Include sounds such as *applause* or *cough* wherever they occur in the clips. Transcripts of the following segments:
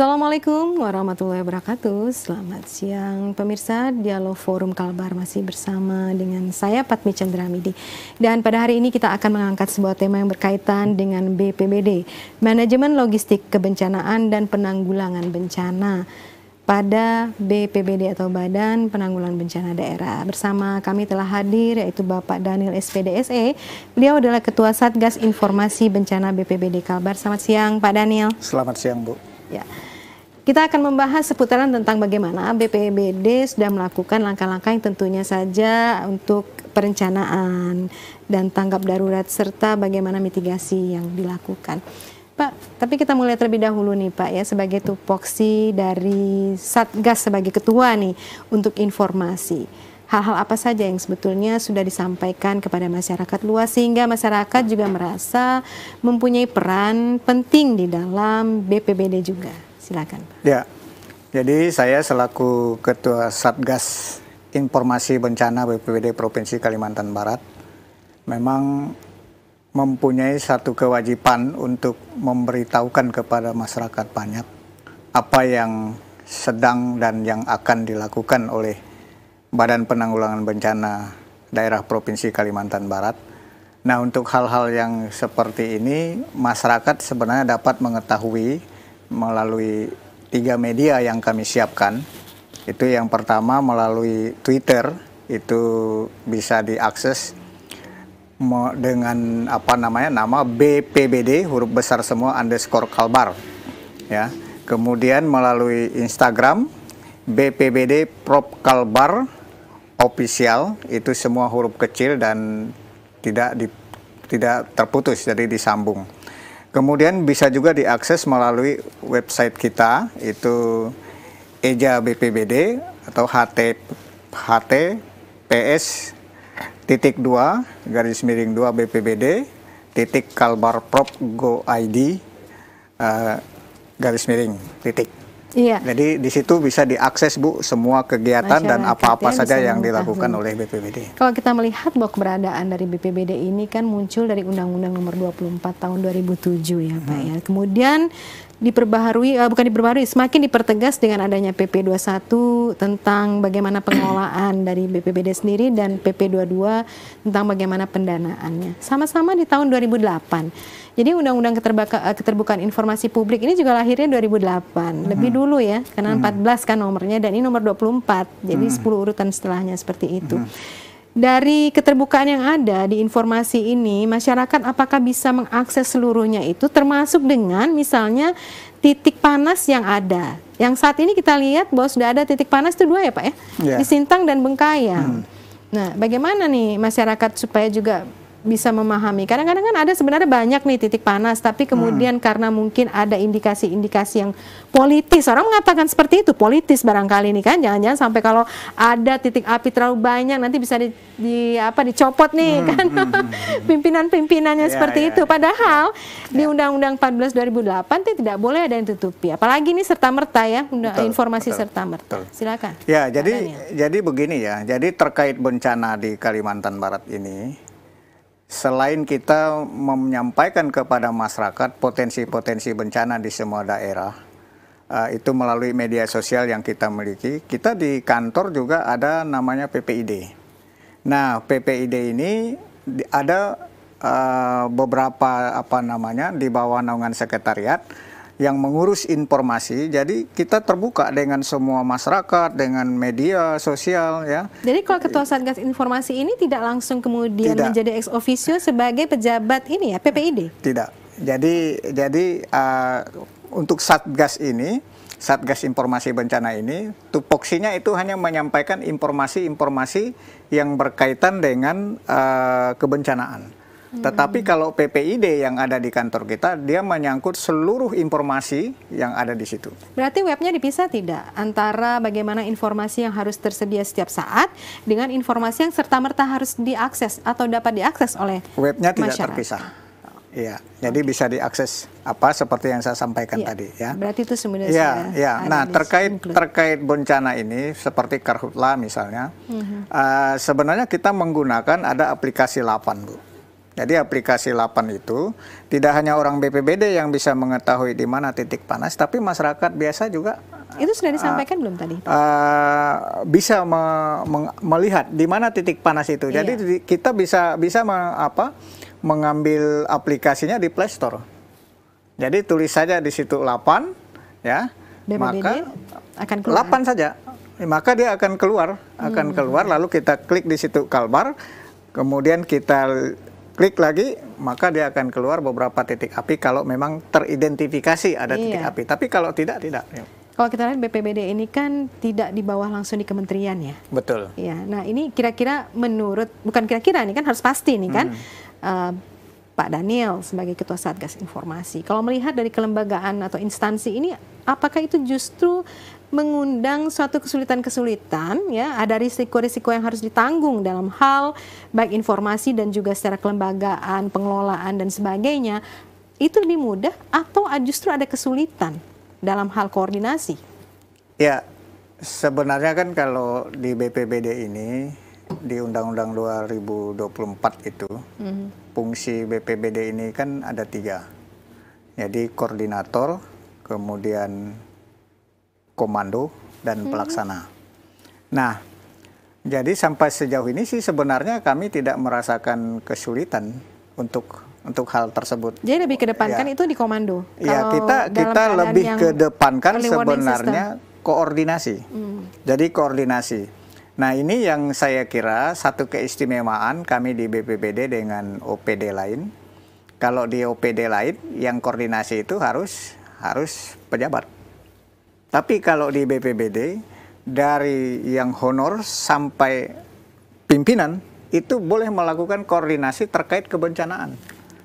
Assalamualaikum warahmatullahi wabarakatuh. Selamat siang pemirsa Dialog Forum Kalbar masih bersama dengan saya Patmi Chandra Midi Dan pada hari ini kita akan mengangkat sebuah tema yang berkaitan dengan BPBD, Manajemen Logistik Kebencanaan dan Penanggulangan Bencana pada BPBD atau Badan Penanggulangan Bencana Daerah. Bersama kami telah hadir yaitu Bapak Daniel SPDSE. Beliau adalah Ketua Satgas Informasi Bencana BPBD Kalbar. Selamat siang Pak Daniel. Selamat siang Bu. Ya. Kita akan membahas seputaran tentang bagaimana BPBD sudah melakukan langkah-langkah yang tentunya saja untuk perencanaan dan tanggap darurat serta bagaimana mitigasi yang dilakukan. Pak, tapi kita mulai terlebih dahulu nih Pak ya sebagai tupoksi dari Satgas sebagai ketua nih untuk informasi. Hal-hal apa saja yang sebetulnya sudah disampaikan kepada masyarakat luas sehingga masyarakat juga merasa mempunyai peran penting di dalam BPBD juga. Silakan. Ya, jadi saya selaku Ketua Satgas Informasi Bencana BPBD Provinsi Kalimantan Barat memang mempunyai satu kewajiban untuk memberitahukan kepada masyarakat banyak apa yang sedang dan yang akan dilakukan oleh Badan Penanggulangan Bencana Daerah Provinsi Kalimantan Barat. Nah, untuk hal-hal yang seperti ini, masyarakat sebenarnya dapat mengetahui melalui tiga media yang kami siapkan. Itu yang pertama melalui Twitter itu bisa diakses dengan apa namanya nama BPBD huruf besar semua underscore Kalbar ya kemudian melalui Instagram BPBD Prop Kalbar official itu semua huruf kecil dan tidak di, tidak terputus jadi disambung Kemudian bisa juga diakses melalui website kita itu Eja BPBD atau HT HT PS titik dua garis miring dua BPBD titik kalbar prop go ID uh, eh, garis miring titik Iya. Jadi di situ bisa diakses Bu semua kegiatan dan apa-apa saja yang dilakukan oleh BPBD. Kalau kita melihat bahwa keberadaan dari BPBD ini kan muncul dari Undang-Undang Nomor 24 Tahun 2007 ya Pak ya. hmm. ya. Kemudian diperbaharui uh, bukan diperbaharui semakin dipertegas dengan adanya PP 21 tentang bagaimana *clears throat* pengelolaan dari BPBD sendiri dan PP 22 tentang bagaimana pendanaannya. Sama-sama di tahun 2008. Jadi Undang-Undang eh, Keterbukaan Informasi Publik ini juga lahirnya 2008, hmm. lebih dulu ya, karena hmm. 14 kan nomornya dan ini nomor 24, jadi hmm. 10 urutan setelahnya seperti itu. Hmm dari keterbukaan yang ada di informasi ini, masyarakat apakah bisa mengakses seluruhnya itu termasuk dengan misalnya titik panas yang ada. Yang saat ini kita lihat bahwa sudah ada titik panas itu dua ya Pak ya, yeah. di Sintang dan Bengkayang. Hmm. Nah, bagaimana nih masyarakat supaya juga bisa memahami. Kadang-kadang kan ada sebenarnya banyak nih titik panas, tapi hmm. kemudian hmm. karena mungkin ada indikasi-indikasi yang politis, orang mengatakan seperti itu politis barangkali nih kan, jangan-jangan sampai kalau ada titik api terlalu banyak nanti bisa di, di apa dicopot nih hmm, kan hmm, hmm, hmm pimpinan-pimpinannya yeah, seperti yeah, itu. Padahal yeah. di Undang-Undang 14 2008 itu tidak boleh ada yang tutupi, apalagi ini serta merta ya betul, informasi betul, serta merta. Betul. Silakan. Ya jadi Adanya. jadi begini ya, jadi terkait bencana di Kalimantan Barat ini selain kita menyampaikan kepada masyarakat potensi-potensi bencana di semua daerah, eh, itu melalui media sosial yang kita miliki, kita di kantor juga ada namanya PPID. Nah, PPID ini ada eh, beberapa apa namanya di bawah naungan sekretariat yang mengurus informasi. Jadi kita terbuka dengan semua masyarakat, dengan media sosial ya. Jadi kalau Ketua Satgas Informasi ini tidak langsung kemudian tidak. menjadi ex officio sebagai pejabat ini ya PPID? Tidak. Jadi jadi uh, untuk Satgas ini Satgas Informasi Bencana ini, tupoksinya itu hanya menyampaikan informasi-informasi yang berkaitan dengan uh, kebencanaan. Tetapi hmm. kalau PPID yang ada di kantor kita, dia menyangkut seluruh informasi yang ada di situ. Berarti webnya dipisah tidak antara bagaimana informasi yang harus tersedia setiap saat dengan informasi yang serta merta harus diakses atau dapat diakses oleh webnya tidak masyarakat. terpisah. Iya, jadi bisa diakses apa seperti yang saya sampaikan ya, tadi ya. Berarti itu sebenarnya. Iya, iya. Nah terkait include. terkait bencana ini seperti Karhutla misalnya, uh -huh. uh, sebenarnya kita menggunakan ada aplikasi 8 bu. -huh. Jadi aplikasi Lapan itu tidak hanya orang BPBD yang bisa mengetahui di mana titik panas, tapi masyarakat biasa juga. Itu sudah disampaikan uh, belum tadi? Uh, bisa me me melihat di mana titik panas itu. Iya. Jadi kita bisa bisa me apa mengambil aplikasinya di Play Store. Jadi tulis saja di situ Lapan, ya. BPBD maka akan keluar. Lapan saja, maka dia akan keluar, akan hmm. keluar. Lalu kita klik di situ Kalbar, kemudian kita klik lagi maka dia akan keluar beberapa titik api kalau memang teridentifikasi ada iya. titik api. Tapi kalau tidak tidak. Ya. Kalau kita lihat BPBD ini kan tidak di bawah langsung di kementerian ya. Betul. Ya. Nah, ini kira-kira menurut bukan kira-kira ini kan harus pasti nih kan. Hmm. Uh, Pak Daniel sebagai Ketua Satgas Informasi. Kalau melihat dari kelembagaan atau instansi ini, apakah itu justru mengundang suatu kesulitan-kesulitan ya ada risiko-risiko yang harus ditanggung dalam hal baik informasi dan juga secara kelembagaan, pengelolaan dan sebagainya itu lebih mudah atau justru ada kesulitan dalam hal koordinasi? Ya, sebenarnya kan kalau di BPBD ini di Undang-Undang 2024 itu mm-hmm. fungsi BPBD ini kan ada tiga. Jadi koordinator, kemudian komando dan mhm. pelaksana. Nah, jadi sampai sejauh ini sih sebenarnya kami tidak merasakan kesulitan untuk untuk hal tersebut. Jadi lebih kedepankan ya. Kan itu di komando. Iya, kita kita lebih kedepankan sebenarnya system. koordinasi. Hmm. Jadi koordinasi. Nah, ini yang saya kira satu keistimewaan kami di BPBD dengan OPD lain. Kalau di OPD lain yang koordinasi itu harus harus pejabat tapi kalau di BPBD dari yang honor sampai pimpinan itu boleh melakukan koordinasi terkait kebencanaan.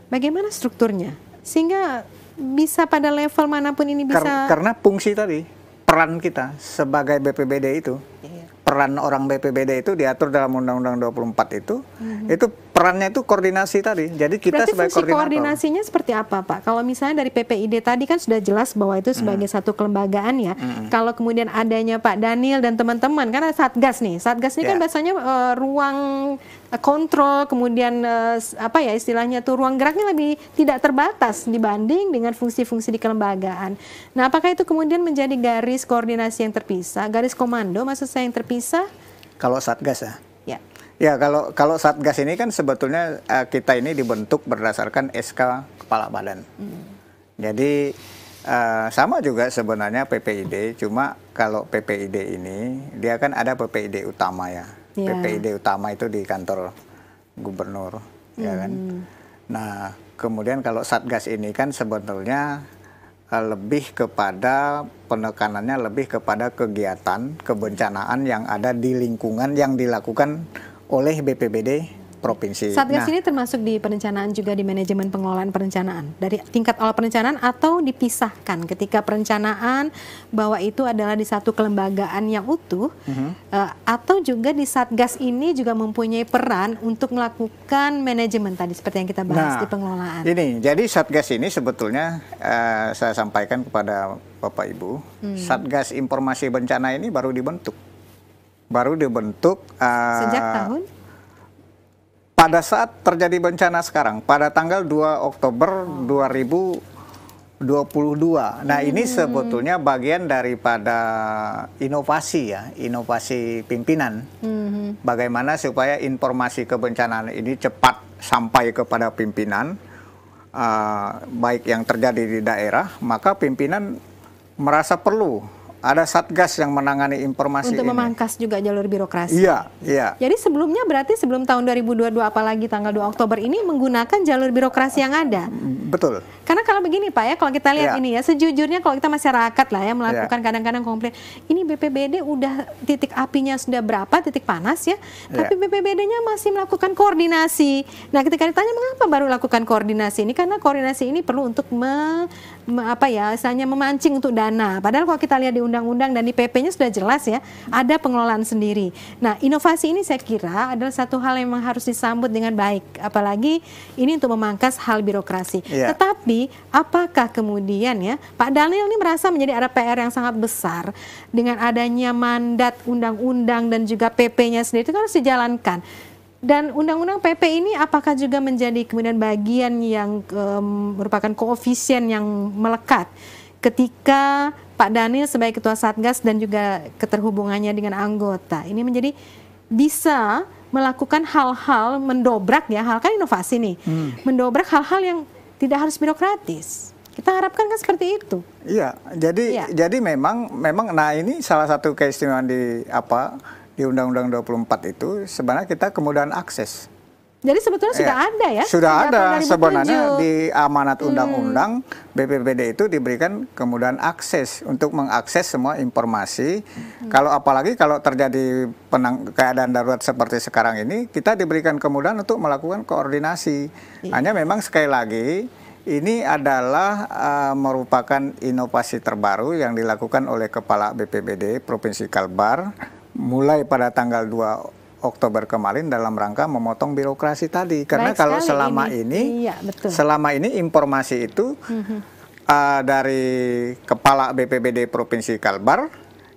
Bagaimana strukturnya? Sehingga bisa pada level manapun ini bisa karena fungsi tadi peran kita sebagai BPBD itu. Iya. Peran orang BPBD itu diatur dalam Undang-Undang 24 itu. Mm -hmm. Itu perannya itu koordinasi tadi. Jadi kita Berarti sebagai fungsi koordinator. koordinasinya seperti apa, Pak? Kalau misalnya dari PPID tadi kan sudah jelas bahwa itu hmm. sebagai mm. satu kelembagaan ya. Hmm. Kalau kemudian adanya Pak Daniel dan teman-teman karena Satgas nih. Satgas ini yeah. kan ya. biasanya uh, ruang eh, kontrol kemudian eh, apa ya istilahnya tuh ruang geraknya lebih tidak terbatas dibanding dengan fungsi-fungsi di kelembagaan. Nah, apakah itu kemudian menjadi garis koordinasi yang terpisah, garis komando maksud saya yang terpisah? Kalau satgas ya. Ya kalau kalau satgas ini kan sebetulnya uh, kita ini dibentuk berdasarkan SK kepala badan. Hmm. Jadi uh, sama juga sebenarnya PPID, cuma kalau PPID ini dia kan ada PPID utama ya. Yeah. PPID utama itu di kantor gubernur, hmm. ya kan. Hmm. Nah kemudian kalau satgas ini kan sebetulnya eh, lebih kepada penekanannya lebih kepada kegiatan kebencanaan yang ada di lingkungan yang dilakukan oleh BPBD provinsi. Satgas nah, ini termasuk di perencanaan juga di manajemen pengelolaan perencanaan. Dari tingkat awal perencanaan atau dipisahkan ketika perencanaan bahwa itu adalah di satu kelembagaan yang utuh uh -huh. uh, atau juga di Satgas ini juga mempunyai peran untuk melakukan manajemen tadi seperti yang kita bahas nah, di pengelolaan. Ini jadi Satgas ini sebetulnya uh, saya sampaikan kepada Bapak Ibu, hmm. Satgas Informasi Bencana ini baru dibentuk baru dibentuk uh, sejak tahun pada saat terjadi bencana sekarang pada tanggal 2 Oktober oh. 2022. Nah, hmm. ini sebetulnya bagian daripada inovasi ya, inovasi pimpinan. Hmm. Bagaimana supaya informasi kebencanaan ini cepat sampai kepada pimpinan uh, baik yang terjadi di daerah, maka pimpinan merasa perlu ada satgas yang menangani informasi untuk ini. memangkas juga jalur birokrasi. Iya, iya. Jadi sebelumnya berarti sebelum tahun 2022 apalagi tanggal 2 Oktober ini menggunakan jalur birokrasi yang ada. Betul. Karena kalau begini Pak ya, kalau kita lihat ya. ini ya, sejujurnya kalau kita masyarakat lah ya, ya melakukan kadang-kadang ya. komplain, ini BPBD udah titik apinya sudah berapa titik panas ya, ya. tapi BPBD-nya masih melakukan koordinasi. Nah, ketika ditanya mengapa baru lakukan koordinasi ini, karena koordinasi ini perlu untuk me, me, apa ya, misalnya memancing untuk dana. Padahal kalau kita lihat di undang-undang dan di PP-nya sudah jelas ya, ada pengelolaan sendiri. Nah, inovasi ini saya kira adalah satu hal yang memang harus disambut dengan baik, apalagi ini untuk memangkas hal birokrasi. Ya. Tetapi tadi, apakah kemudian ya Pak Daniel ini merasa menjadi ada PR yang sangat besar dengan adanya mandat undang-undang dan juga PP-nya sendiri itu kan harus dijalankan. Dan undang-undang PP ini apakah juga menjadi kemudian bagian yang um, merupakan koefisien yang melekat ketika Pak Daniel sebagai ketua Satgas dan juga keterhubungannya dengan anggota ini menjadi bisa melakukan hal-hal mendobrak ya hal kan inovasi nih hmm. mendobrak hal-hal yang tidak harus birokratis. Kita harapkan kan seperti itu. Iya, jadi ya. jadi memang memang nah ini salah satu keistimewaan di apa di Undang-Undang 24 itu sebenarnya kita kemudahan akses. Jadi sebetulnya ya, sudah ada ya. Sudah ada sebenarnya di amanat hmm. undang-undang hmm. BPBD itu diberikan kemudahan akses untuk mengakses semua informasi. Hmm. Kalau apalagi kalau terjadi penang, keadaan darurat seperti sekarang ini, kita diberikan kemudahan untuk melakukan koordinasi. Ya. Hanya memang sekali lagi ini adalah uh, merupakan inovasi terbaru yang dilakukan oleh Kepala BPBD Provinsi Kalbar mulai pada tanggal 2 Oktober kemarin dalam rangka memotong birokrasi tadi. Karena Baik kalau selama ini, ini iya, betul. selama ini informasi itu mm -hmm. uh, dari kepala BPBD Provinsi Kalbar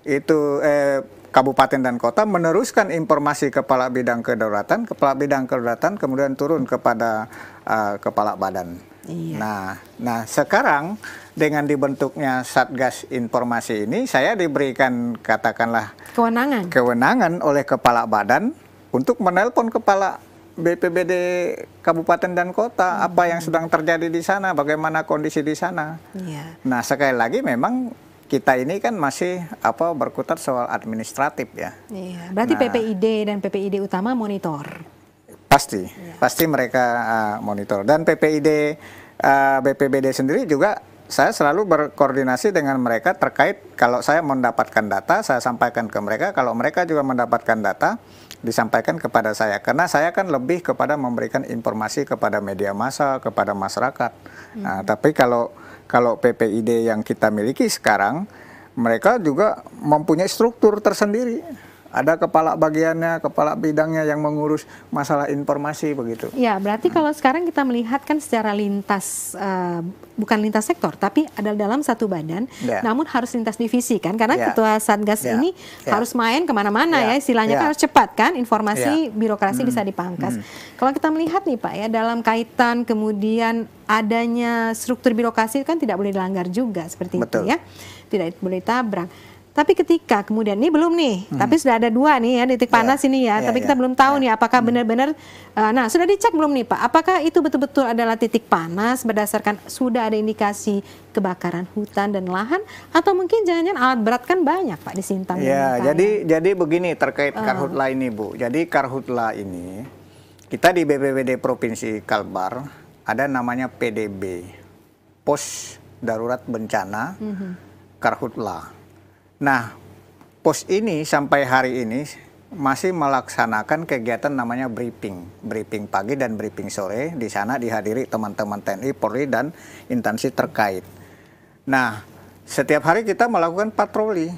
itu eh, kabupaten dan kota meneruskan informasi kepala bidang kedaulatan, kepala bidang kedaulatan kemudian turun kepada uh, kepala badan. Iya. Nah, nah sekarang dengan dibentuknya satgas informasi ini saya diberikan katakanlah kewenangan kewenangan oleh kepala badan untuk menelpon kepala BPBD kabupaten dan kota hmm. apa yang hmm. sedang terjadi di sana, bagaimana kondisi di sana. Iya. Nah, sekali lagi memang kita ini kan masih apa berkutat soal administratif ya. Iya, berarti nah, PPID dan PPID utama monitor. Pasti, iya. pasti mereka uh, monitor dan PPID uh, ah, BPBD sendiri juga saya selalu berkoordinasi dengan mereka terkait kalau saya mendapatkan data saya sampaikan ke mereka kalau mereka juga mendapatkan data disampaikan kepada saya karena saya kan lebih kepada memberikan informasi kepada media massa kepada masyarakat. Nah, hmm. Nah, tapi kalau kalau PPID yang kita miliki sekarang mereka juga mempunyai struktur tersendiri ada kepala bagiannya, kepala bidangnya yang mengurus masalah informasi begitu. Ya, berarti hmm. kalau sekarang kita melihat kan secara lintas uh, bukan lintas sektor, tapi ada dalam satu badan, yeah. namun harus lintas divisi kan, karena yeah. ketua satgas yeah. ini yeah. harus main kemana-mana yeah. ya, istilahnya yeah. kan harus cepat kan, informasi yeah. birokrasi hmm. bisa dipangkas. Hmm. Kalau kita melihat nih Pak ya, dalam kaitan kemudian adanya struktur birokrasi kan tidak boleh dilanggar juga seperti Betul. itu ya, tidak boleh tabrak. Tapi ketika kemudian ini belum nih, hmm. tapi sudah ada dua nih ya titik iya. panas ini ya. Yeah, tapi yeah. kita belum tahu iya. nih apakah hmm. benar-benar. Uh, nah sudah dicek belum nih Pak? Apakah itu betul-betul adalah titik panas berdasarkan sudah ada indikasi kebakaran hutan dan lahan atau mungkin jangan-jangan alat berat kan banyak Pak iya, di Sintang? Ya jadi jadi begini terkait uh. karhutla ini Bu. Jadi karhutla ini kita di BPBD Provinsi Kalbar ada namanya PDB pos darurat bencana mm -hmm. karhutla Nah, pos ini sampai hari ini masih melaksanakan kegiatan namanya briefing, briefing pagi dan briefing sore. Di sana dihadiri teman-teman TNI, Polri dan instansi terkait. Nah, setiap hari kita melakukan patroli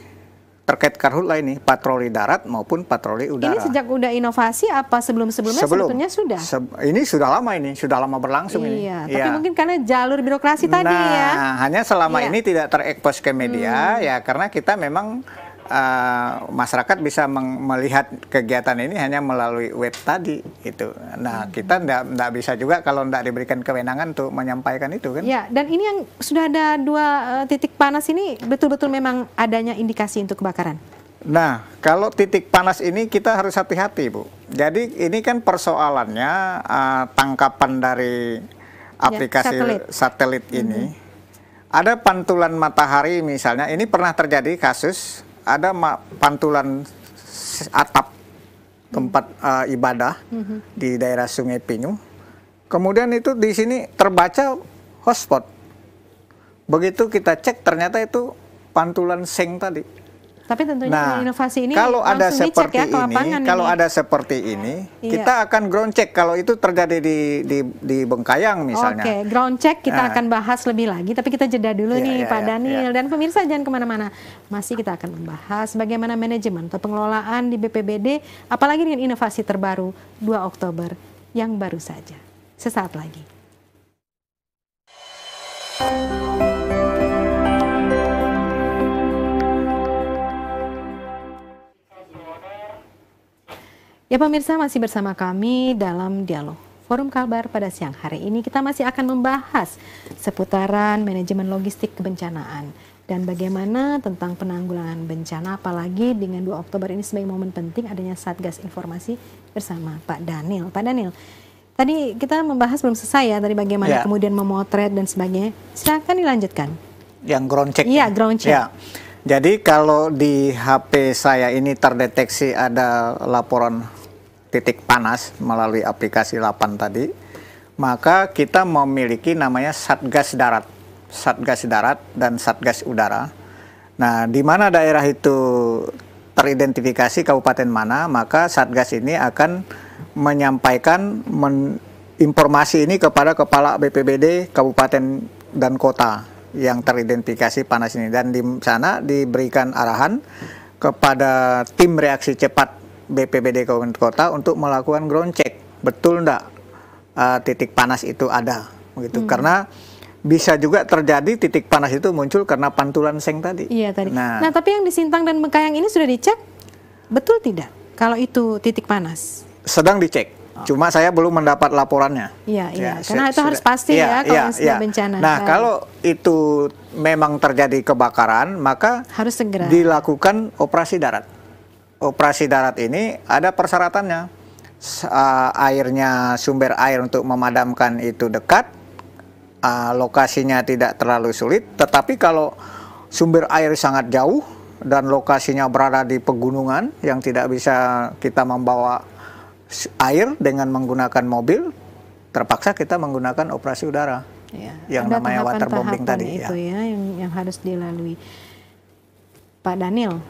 terkait karhutla ini patroli darat maupun patroli udara. Ini sejak udah inovasi apa sebelum-sebelumnya Sebelum. sebetulnya sudah? Se ini sudah lama ini, sudah lama berlangsung iya, ini. Iya, iya. tapi ya. mungkin karena jalur birokrasi nah, tadi ya. Nah, hanya selama iya. ini tidak terekspos ke media hmm. ya karena kita memang uh, masyarakat bisa melihat kegiatan ini hanya melalui web tadi itu. Nah hmm. kita tidak bisa juga kalau tidak diberikan kewenangan untuk menyampaikan itu kan. Ya dan ini yang sudah ada dua uh, titik panas ini betul-betul memang adanya indikasi untuk kebakaran. Nah, kalau titik panas ini kita harus hati-hati, Bu. Jadi ini kan persoalannya uh, tangkapan dari ya, aplikasi ya, satelit. satelit ini. -hmm. Ada pantulan matahari misalnya, ini pernah terjadi kasus ada pantulan atap tempat uh, ibadah mm -hmm. di daerah Sungai Pinyu. Kemudian itu di sini terbaca hotspot. Begitu kita cek ternyata itu pantulan seng tadi. Tapi tentunya nah, inovasi ini kalau ada ya seperti ya, ini, kalau ya. ada seperti ini, iya. kita akan ground check kalau itu terjadi di di, di Bengkayang misalnya. Oke, okay, ground check kita nah. akan bahas lebih lagi, tapi kita jeda dulu yeah, nih yeah, Pak yeah, Daniel yeah. dan pemirsa jangan kemana-mana. Masih kita akan membahas bagaimana manajemen atau pengelolaan di BPBD, apalagi dengan inovasi terbaru 2 Oktober yang baru saja. Sesaat lagi. Thank you. Ya pemirsa masih bersama kami dalam dialog Forum Kalbar pada siang hari ini kita masih akan membahas seputaran manajemen logistik kebencanaan dan bagaimana tentang penanggulangan bencana apalagi dengan 2 Oktober ini sebagai momen penting adanya Satgas Informasi bersama Pak Daniel. Pak Daniel, tadi kita membahas belum selesai ya dari bagaimana ya. kemudian memotret dan sebagainya. Silakan dilanjutkan. Yang ground check. Iya, ground check. Ya. Jadi kalau di HP saya ini terdeteksi ada laporan titik panas melalui aplikasi 8 tadi, maka kita memiliki namanya satgas darat, satgas darat dan satgas udara. Nah, di mana daerah itu teridentifikasi kabupaten mana, maka satgas ini akan menyampaikan men, informasi ini kepada kepala BPBD kabupaten dan kota yang teridentifikasi panas ini dan di sana diberikan arahan kepada tim reaksi cepat BPBD Kabupaten Kota untuk melakukan ground check betul enggak uh, eh, titik panas itu ada begitu hmm. karena bisa juga terjadi titik panas itu muncul karena pantulan seng tadi. Iya tadi. Nah, nah tapi yang di Sintang dan Mekayang ini sudah dicek betul tidak kalau itu titik panas? Sedang dicek. Oh. Cuma saya belum mendapat laporannya. Iya, iya. Ya, karena itu sudah, harus pasti iya, ya kalau iya, iya. bencana. Nah, baik. Kan. kalau itu memang terjadi kebakaran, maka harus segera dilakukan operasi darat operasi darat ini ada persyaratannya. Uh, airnya sumber air untuk memadamkan itu dekat, uh, lokasinya tidak terlalu sulit. Tetapi kalau sumber air sangat jauh dan lokasinya berada di pegunungan yang tidak bisa kita membawa air dengan menggunakan mobil, terpaksa kita menggunakan operasi udara. Iya, ya. Yang namanya waterbombing tadi. Itu ya, ya yang, yang harus dilalui. Pak Daniel,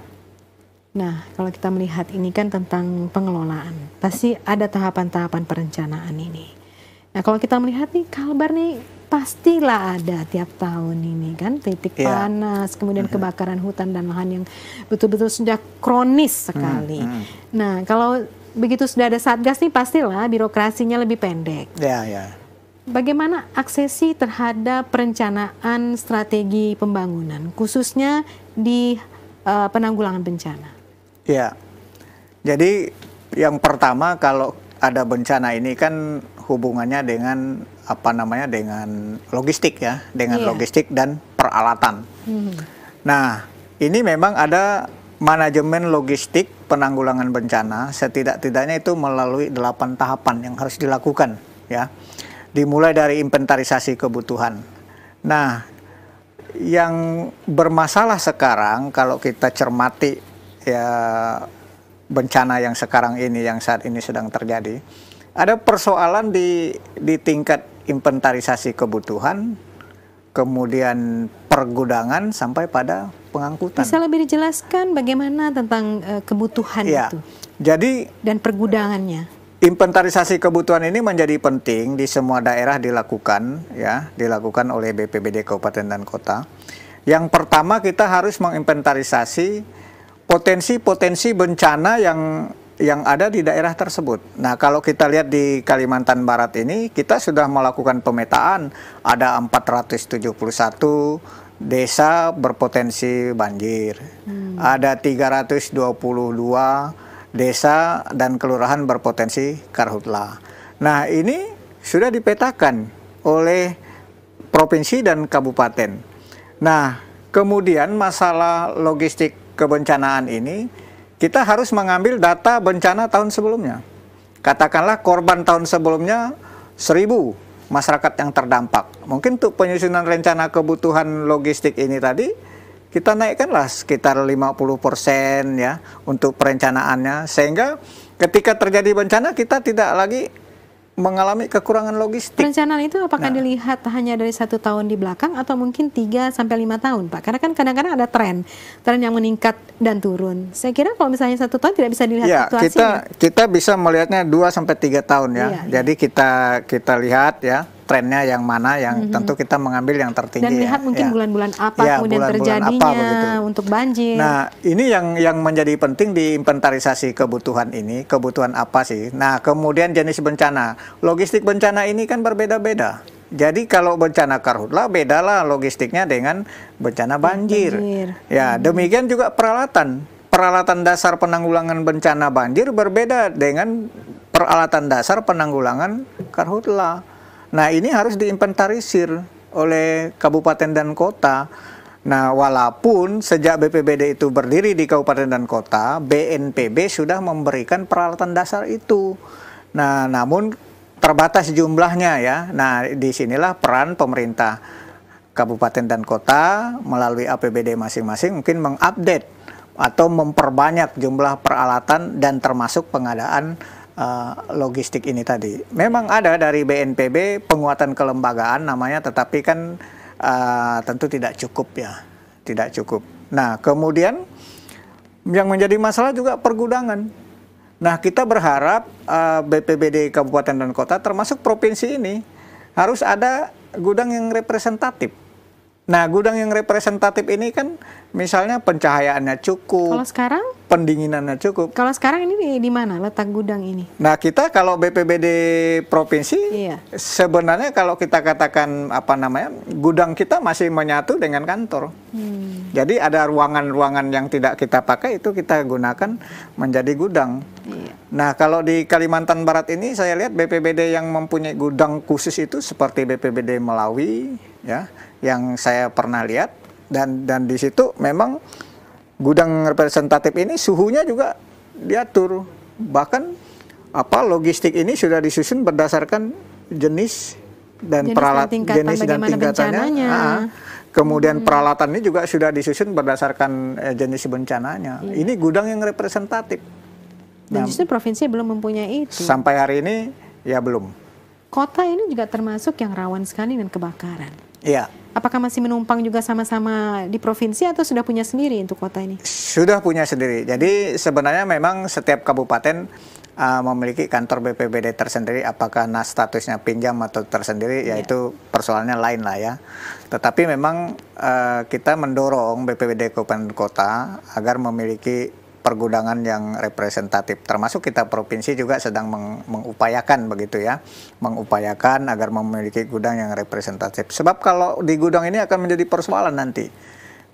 Nah, kalau kita melihat ini kan tentang pengelolaan, pasti ada tahapan-tahapan perencanaan ini. Nah, kalau kita melihat nih Kalbar nih pastilah ada tiap tahun ini kan titik yeah. panas, kemudian mm -hmm. kebakaran hutan dan lahan yang betul-betul sudah kronis sekali. Mm -hmm. Nah, kalau begitu sudah ada satgas nih pastilah birokrasinya lebih pendek. Ya, yeah, ya. Yeah. Bagaimana aksesi terhadap perencanaan strategi pembangunan khususnya di uh, penanggulangan bencana? Ya, jadi yang pertama kalau ada bencana ini kan hubungannya dengan apa namanya dengan logistik ya, dengan yeah. logistik dan peralatan. Hmm. Nah, ini memang ada manajemen logistik penanggulangan bencana setidak-tidaknya itu melalui delapan tahapan yang harus dilakukan ya. Dimulai dari inventarisasi kebutuhan. Nah, yang bermasalah sekarang kalau kita cermati ya bencana yang sekarang ini yang saat ini sedang terjadi ada persoalan di di tingkat inventarisasi kebutuhan kemudian pergudangan sampai pada pengangkutan. Bisa lebih dijelaskan bagaimana tentang uh, kebutuhan ya. itu? Jadi dan pergudangannya. Inventarisasi kebutuhan ini menjadi penting di semua daerah dilakukan ya, dilakukan oleh BPBD kabupaten dan kota. Yang pertama kita harus menginventarisasi potensi-potensi bencana yang yang ada di daerah tersebut. Nah, kalau kita lihat di Kalimantan Barat ini, kita sudah melakukan pemetaan ada 471 desa berpotensi banjir. Hmm. Ada 322 desa dan kelurahan berpotensi karhutla. Nah, ini sudah dipetakan oleh provinsi dan kabupaten. Nah, kemudian masalah logistik kebencanaan ini, kita harus mengambil data bencana tahun sebelumnya. Katakanlah korban tahun sebelumnya seribu masyarakat yang terdampak. Mungkin untuk penyusunan rencana kebutuhan logistik ini tadi, kita naikkanlah sekitar 50% ya untuk perencanaannya sehingga ketika terjadi bencana kita tidak lagi mengalami kekurangan logistik. Perencanaan itu apakah nah. dilihat hanya dari satu tahun di belakang atau mungkin 3 sampai lima tahun, Pak? Karena kan kadang-kadang ada tren, tren yang meningkat dan turun. Saya kira kalau misalnya satu tahun tidak bisa dilihat ya, situasinya. Kita ya. kita bisa melihatnya 2 sampai tiga tahun ya. ya Jadi ya. kita kita lihat ya trennya yang mana yang mm-hmm. tentu kita mengambil yang tertinggi dan ya. lihat ya. mungkin bulan bulan-bulan apa ya, kemudian bulan, terjadinya apa, untuk banjir. Nah ini yang yang menjadi penting di inventarisasi kebutuhan ini kebutuhan apa sih? Nah kemudian jenis bencana logistik bencana ini kan berbeda-beda. Jadi kalau bencana karhutla bedalah logistiknya dengan bencana banjir. banjir. Ya hmm. demikian juga peralatan peralatan dasar penanggulangan bencana banjir berbeda dengan peralatan dasar penanggulangan karhutla. Nah, ini harus diinventarisir oleh kabupaten dan kota. Nah, walaupun sejak BPBD itu berdiri di kabupaten dan kota, BNPB sudah memberikan peralatan dasar itu. Nah, namun terbatas jumlahnya ya. Nah, disinilah peran pemerintah kabupaten dan kota melalui APBD masing-masing mungkin mengupdate atau memperbanyak jumlah peralatan dan termasuk pengadaan Eh, logistik ini tadi. Memang ada dari BNPB penguatan kelembagaan namanya, tetapi kan uh, tentu tidak cukup ya, tidak cukup. Nah kemudian yang menjadi masalah juga pergudangan. Nah, kita berharap uh, eh, BPBD kabupaten dan kota termasuk provinsi ini harus ada gudang yang representatif. Nah, gudang yang representatif ini kan Misalnya pencahayaannya cukup. Kalau sekarang? Pendinginannya cukup. Kalau sekarang ini di, di mana letak gudang ini? Nah kita kalau BPBD provinsi, iya. sebenarnya kalau kita katakan apa namanya, gudang kita masih menyatu dengan kantor. Hmm. Jadi ada ruangan-ruangan yang tidak kita pakai itu kita gunakan menjadi gudang. Iya. Nah kalau di Kalimantan Barat ini saya lihat BPBD yang mempunyai gudang khusus itu seperti BPBD Melawi, ya, yang saya pernah lihat dan dan di situ memang gudang representatif ini suhunya juga diatur bahkan apa logistik ini sudah disusun berdasarkan jenis dan jenis peralat dan jenis dan tingkatannya nah, kemudian hmm. peralatan ini juga sudah disusun berdasarkan eh, jenis bencananya iya. ini gudang yang representatif dan nah, justru provinsi belum mempunyai itu sampai hari ini ya belum kota ini juga termasuk yang rawan sekali dengan kebakaran iya apakah masih menumpang juga sama-sama di provinsi atau sudah punya sendiri untuk kota ini? Sudah punya sendiri. Jadi sebenarnya memang setiap kabupaten uh, memiliki kantor BPBD tersendiri. Apakah nah statusnya pinjam atau tersendiri, yeah. yaitu iya. persoalannya lain lah ya. Tetapi memang uh, kita mendorong BPBD Kabupaten Kota agar memiliki pergudangan yang representatif. Termasuk kita provinsi juga sedang meng, mengupayakan begitu ya, mengupayakan agar memiliki gudang yang representatif. Sebab kalau di gudang ini akan menjadi persoalan nanti.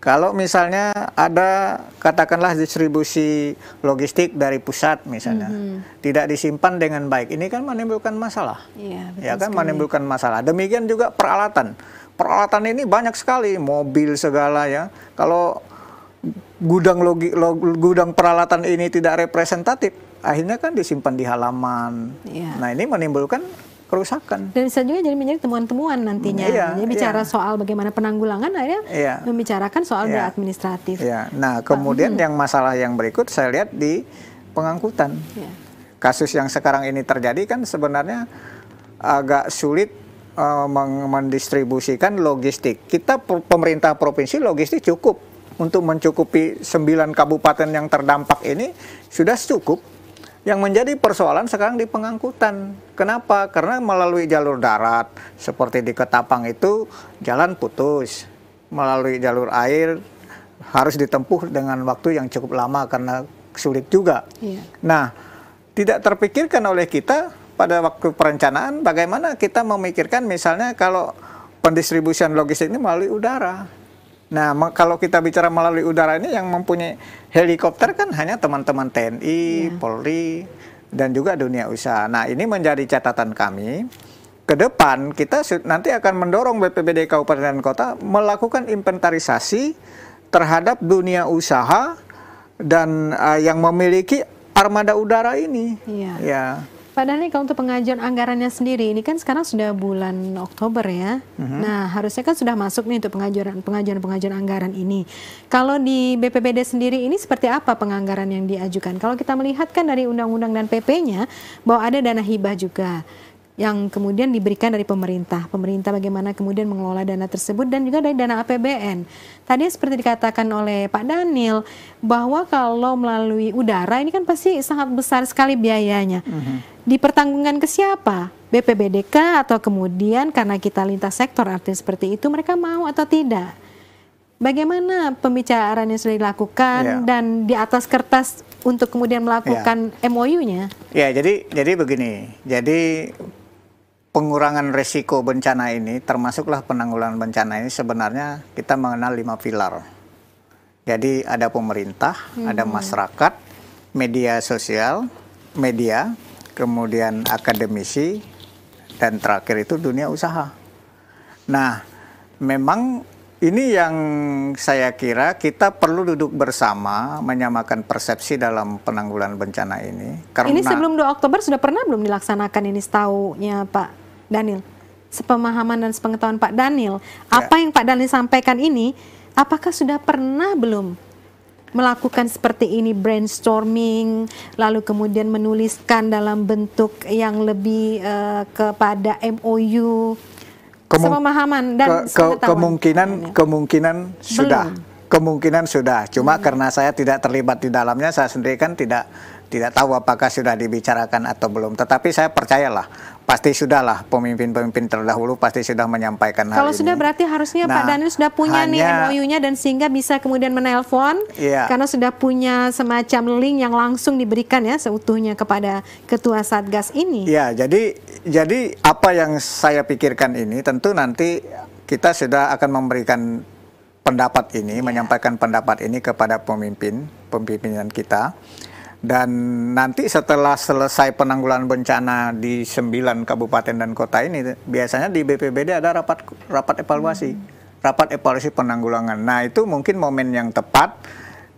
Kalau misalnya ada katakanlah distribusi logistik dari pusat misalnya mm -hmm. tidak disimpan dengan baik, ini kan menimbulkan masalah. Iya, ya kan sekali. menimbulkan masalah. Demikian juga peralatan. Peralatan ini banyak sekali, mobil segala ya. Kalau gudang logi, log, gudang peralatan ini tidak representatif, akhirnya kan disimpan di halaman. Iya. Nah ini menimbulkan kerusakan. Dan bisa jadi menjadi temuan-temuan nantinya. Iya, jadi iya. bicara iya. soal bagaimana penanggulangan akhirnya iya. membicarakan soal iya. administratif. Iya. Nah, kemudian hmm. yang masalah yang berikut saya lihat di pengangkutan. Iya. Kasus yang sekarang ini terjadi kan sebenarnya agak sulit uh, mendistribusikan logistik. Kita pemerintah provinsi logistik cukup untuk mencukupi sembilan kabupaten yang terdampak ini sudah cukup. Yang menjadi persoalan sekarang di pengangkutan. Kenapa? Karena melalui jalur darat seperti di Ketapang itu jalan putus. Melalui jalur air harus ditempuh dengan waktu yang cukup lama karena sulit juga. Iya. Nah, tidak terpikirkan oleh kita pada waktu perencanaan bagaimana kita memikirkan misalnya kalau pendistribusian logistik ini melalui udara. Nah, kalau kita bicara melalui udara ini yang mempunyai helikopter kan hanya teman-teman TNI, ya. Polri, dan juga dunia usaha. Nah, ini menjadi catatan kami. Ke depan kita nanti akan mendorong BPBD Kabupaten dan Kota melakukan inventarisasi terhadap dunia usaha dan uh, yang memiliki armada udara ini. Iya. Ya. Pak Dhani, kalau untuk pengajuan anggarannya sendiri, ini kan sekarang sudah bulan Oktober ya. Mm-hmm. Nah, harusnya kan sudah masuk nih untuk pengajuan pengajuan pengajuan anggaran ini. Kalau di BPBD sendiri ini seperti apa penganggaran yang diajukan? Kalau kita melihat kan dari undang-undang dan PP-nya bahwa ada dana hibah juga yang kemudian diberikan dari pemerintah. Pemerintah bagaimana kemudian mengelola dana tersebut dan juga dari dana APBN. Tadi seperti dikatakan oleh Pak Daniel bahwa kalau melalui udara ini kan pasti sangat besar sekali biayanya. Mm -hmm. Dipertanggungkan ke siapa? BPBDK atau kemudian karena kita lintas sektor artinya seperti itu mereka mau atau tidak? Bagaimana pembicaraan yang sudah dilakukan yeah. dan di atas kertas untuk kemudian melakukan yeah. MOU-nya? Ya, yeah, ya, jadi jadi begini. Jadi pengurangan resiko bencana ini, termasuklah penanggulangan bencana ini sebenarnya kita mengenal lima pilar. Jadi ada pemerintah, hmm. ada masyarakat, media sosial, media, kemudian akademisi, dan terakhir itu dunia usaha. Nah, memang ini yang saya kira kita perlu duduk bersama menyamakan persepsi dalam penanggulangan bencana ini. Karena ini sebelum 2 Oktober sudah pernah belum dilaksanakan ini setahunya Pak? Daniel, sepemahaman dan sepengetahuan Pak Daniel, ya. apa yang Pak Daniel sampaikan ini, apakah sudah pernah belum melakukan seperti ini brainstorming, lalu kemudian menuliskan dalam bentuk yang lebih uh, kepada MOU, Kemung sepemahaman dan ke, kemungkinan Daniel. kemungkinan kemungkinan belum. sudah kemungkinan sudah cuma hmm. karena saya tidak terlibat di dalamnya saya sendiri kan tidak tidak tahu apakah sudah dibicarakan atau belum. Tetapi saya percayalah, pasti sudahlah pemimpin-pemimpin terdahulu pasti sudah menyampaikan Kalau hal ini. Kalau sudah berarti harusnya nah, Pak Daniel sudah punya hanya, nih MOU-nya dan sehingga bisa kemudian menelpon iya. karena sudah punya semacam link yang langsung diberikan ya seutuhnya kepada ketua Satgas ini. Ya, jadi jadi apa yang saya pikirkan ini tentu nanti kita sudah akan memberikan pendapat ini, yeah. menyampaikan pendapat ini kepada pemimpin, pemimpinan kita dan nanti setelah selesai penanggulangan bencana di sembilan kabupaten dan kota ini, biasanya di BPBD ada rapat rapat evaluasi, hmm. rapat evaluasi penanggulangan. Nah, itu mungkin momen yang tepat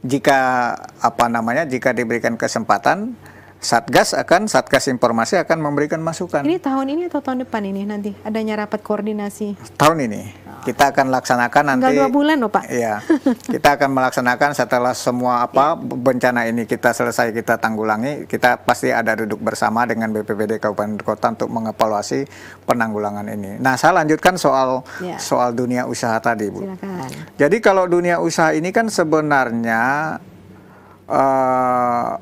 jika apa namanya jika diberikan kesempatan Satgas akan Satgas Informasi akan memberikan masukan. Ini tahun ini atau tahun depan ini nanti adanya rapat koordinasi? Tahun ini kita akan laksanakan nanti. Enggak dua bulan loh Pak. Iya, kita akan melaksanakan setelah semua apa yeah. bencana ini kita selesai kita tanggulangi, kita pasti ada duduk bersama dengan BPBD Kabupaten Kota untuk mengevaluasi penanggulangan ini. Nah, saya lanjutkan soal yeah. soal dunia usaha tadi Bu. Silakan. Jadi kalau dunia usaha ini kan sebenarnya uh,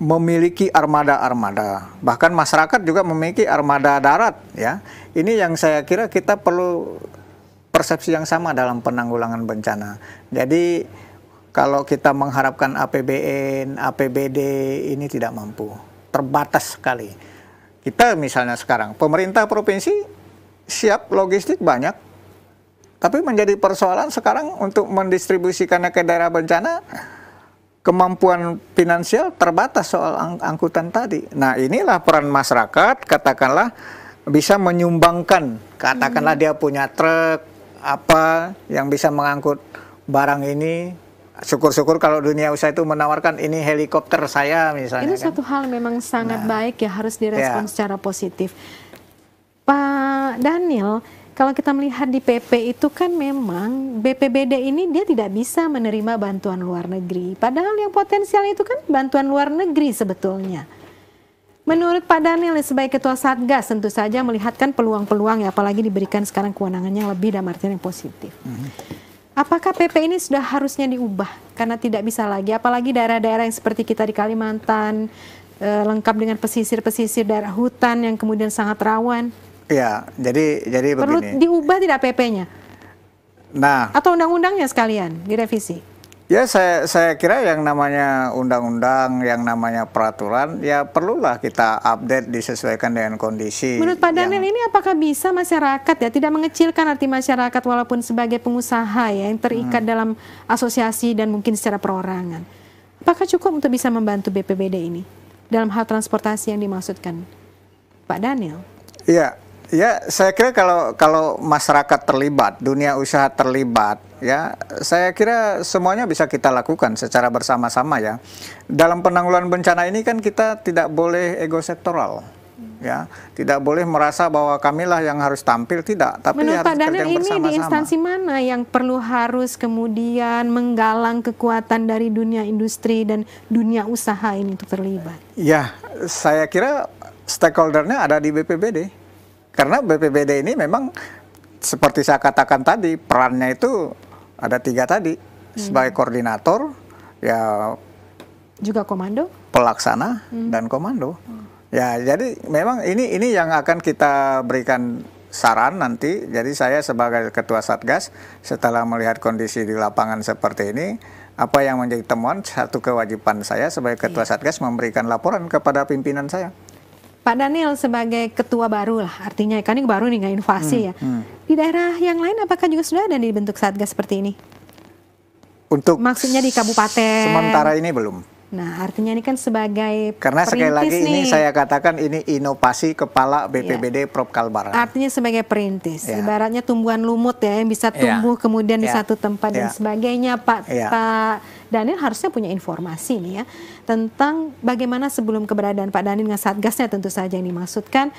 memiliki armada-armada. Bahkan masyarakat juga memiliki armada darat ya. Ini yang saya kira kita perlu persepsi yang sama dalam penanggulangan bencana. Jadi kalau kita mengharapkan APBN, APBD ini tidak mampu, terbatas sekali. Kita misalnya sekarang, pemerintah provinsi siap logistik banyak, tapi menjadi persoalan sekarang untuk mendistribusikannya ke daerah bencana, kemampuan finansial terbatas soal ang angkutan tadi. Nah inilah peran masyarakat, katakanlah bisa menyumbangkan, katakanlah hmm. dia punya truk, apa yang bisa mengangkut barang ini syukur-syukur kalau dunia usaha itu menawarkan ini helikopter saya misalnya. Ini kan? satu hal memang sangat nah, baik ya harus direspon ya. secara positif. Pak Daniel, kalau kita melihat di PP itu kan memang BPBD ini dia tidak bisa menerima bantuan luar negeri. Padahal yang potensial itu kan bantuan luar negeri sebetulnya. Menurut Pak Daniel sebagai Ketua Satgas tentu saja melihatkan peluang-peluang ya apalagi diberikan sekarang kewenangannya lebih dan artinya yang positif. Apakah PP ini sudah harusnya diubah karena tidak bisa lagi apalagi daerah-daerah yang seperti kita di Kalimantan e, lengkap dengan pesisir-pesisir daerah hutan yang kemudian sangat rawan. Ya, jadi jadi Perlu begini. Perlu diubah tidak PP-nya? Nah, atau undang-undangnya sekalian direvisi? Ya saya saya kira yang namanya undang-undang, yang namanya peraturan, ya perlulah kita update disesuaikan dengan kondisi. Menurut Pak Daniel yang... ini apakah bisa masyarakat ya tidak mengecilkan arti masyarakat walaupun sebagai pengusaha ya yang terikat hmm. dalam asosiasi dan mungkin secara perorangan. Apakah cukup untuk bisa membantu BPBD ini dalam hal transportasi yang dimaksudkan Pak Daniel? Iya, ya saya kira kalau kalau masyarakat terlibat, dunia usaha terlibat, ya saya kira semuanya bisa kita lakukan secara bersama-sama ya dalam penanggulangan bencana ini kan kita tidak boleh ego sektoral ya tidak boleh merasa bahwa kamilah yang harus tampil tidak tapi Menurut harus Pak bersama-sama. ini di instansi mana yang perlu harus kemudian menggalang kekuatan dari dunia industri dan dunia usaha ini untuk terlibat ya saya kira stakeholdernya ada di BPBD karena BPBD ini memang seperti saya katakan tadi perannya itu ada tiga tadi hmm. sebagai koordinator ya juga komando pelaksana hmm. dan komando hmm. ya jadi memang ini ini yang akan kita berikan saran nanti jadi saya sebagai ketua satgas setelah melihat kondisi di lapangan seperti ini apa yang menjadi temuan satu kewajiban saya sebagai ketua iya. satgas memberikan laporan kepada pimpinan saya Pak Daniel sebagai ketua baru lah, artinya kan ini baru nih nggak inovasi hmm, ya. Hmm. Di daerah yang lain apakah juga sudah ada dibentuk satgas seperti ini? Untuk maksudnya di kabupaten. Sementara ini belum. Nah artinya ini kan sebagai karena sekali lagi nih. ini saya katakan ini inovasi kepala BPBD ya. Prop Kalbar. Artinya sebagai perintis, ya. ibaratnya tumbuhan lumut ya yang bisa iya. tumbuh ya. kemudian ya. di iya. satu tempat ya. dan iya. sebagainya Pak ya. Pak Danin harusnya punya informasi nih ya tentang bagaimana sebelum keberadaan Pak Danin dengan Satgasnya tentu saja yang dimaksudkan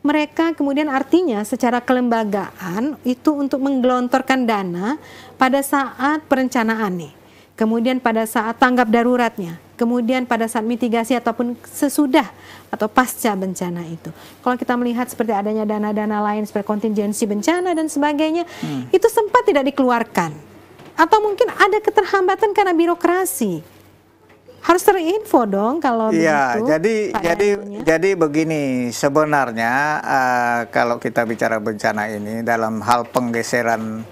mereka kemudian artinya secara kelembagaan itu untuk menggelontorkan dana pada saat perencanaan nih. Kemudian pada saat tanggap daruratnya, kemudian pada saat mitigasi ataupun sesudah atau pasca bencana itu. Kalau kita melihat seperti adanya dana-dana lain seperti kontingensi bencana dan sebagainya, hmm. itu sempat tidak dikeluarkan atau mungkin ada keterhambatan karena birokrasi. Harus terinfo dong kalau ya, begitu. jadi Pak jadi ya. jadi begini sebenarnya uh, kalau kita bicara bencana ini dalam hal penggeseran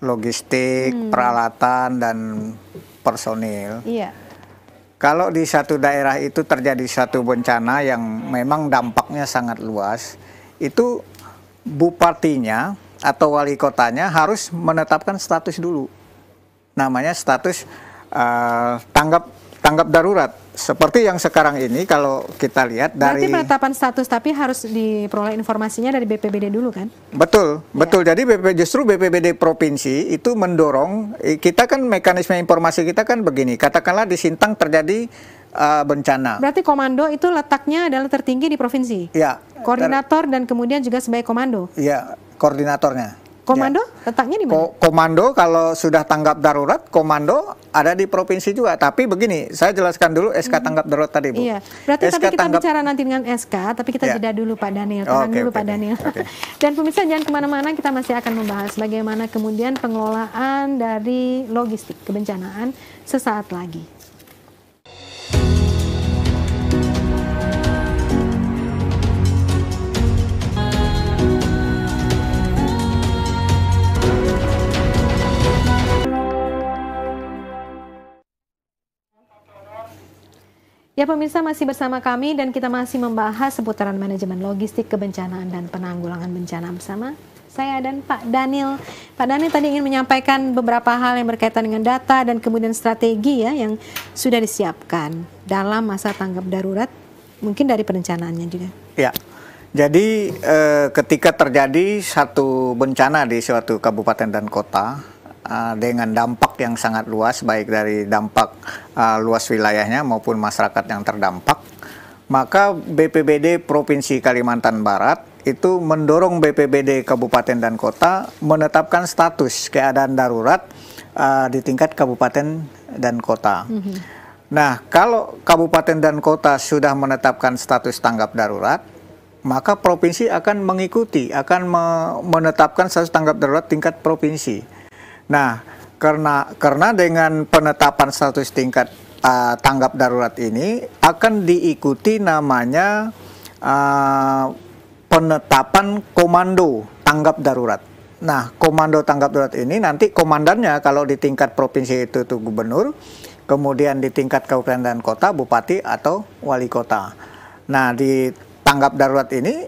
logistik, hmm. peralatan dan personil. Iya. Kalau di satu daerah itu terjadi satu bencana yang memang dampaknya sangat luas, itu bupatinya atau wali kotanya harus menetapkan status dulu namanya status uh, tanggap tanggap darurat seperti yang sekarang ini kalau kita lihat dari Berarti penetapan status tapi harus diperoleh informasinya dari BPBD dulu kan? Betul, ya. betul. Jadi BP, justru BPBD provinsi itu mendorong kita kan mekanisme informasi kita kan begini. Katakanlah di Sintang terjadi uh, bencana. Berarti komando itu letaknya adalah tertinggi di provinsi. Ya. Koordinator dan kemudian juga sebagai komando. Iya, koordinatornya. Komando ya. letaknya di mana? Ko komando kalau sudah tanggap darurat, komando ada di provinsi juga. Tapi begini, saya jelaskan dulu SK hmm. tanggap darurat tadi, Bu. Iya. Berarti SK tapi kita tanggap... bicara nanti dengan SK, tapi kita ya. jeda dulu Pak Daniel, oh, tenang okay, dulu okay, Pak Daniel. Okay. *laughs* Dan pemirsa jangan kemana-mana, kita masih akan membahas bagaimana kemudian pengelolaan dari logistik kebencanaan sesaat lagi. Ya pemirsa masih bersama kami dan kita masih membahas seputaran manajemen logistik kebencanaan dan penanggulangan bencana bersama saya dan Pak Daniel. Pak Daniel tadi ingin menyampaikan beberapa hal yang berkaitan dengan data dan kemudian strategi ya yang sudah disiapkan dalam masa tanggap darurat mungkin dari perencanaannya juga. Ya. Jadi eh, ketika terjadi satu bencana di suatu kabupaten dan kota, Uh, dengan dampak yang sangat luas baik dari dampak uh, luas wilayahnya maupun masyarakat yang terdampak maka BPBD Provinsi Kalimantan Barat itu mendorong BPBD kabupaten dan kota menetapkan status keadaan darurat uh, di tingkat kabupaten dan kota. Mm-hmm. Nah, kalau kabupaten dan kota sudah menetapkan status tanggap darurat, maka provinsi akan mengikuti, akan menetapkan status tanggap darurat tingkat provinsi. Nah, karena karena dengan penetapan status tingkat uh, tanggap darurat ini akan diikuti namanya uh, penetapan komando tanggap darurat. Nah, komando tanggap darurat ini nanti komandannya kalau di tingkat provinsi itu tuh gubernur, kemudian di tingkat kabupaten dan kota bupati atau wali kota. Nah, di tanggap darurat ini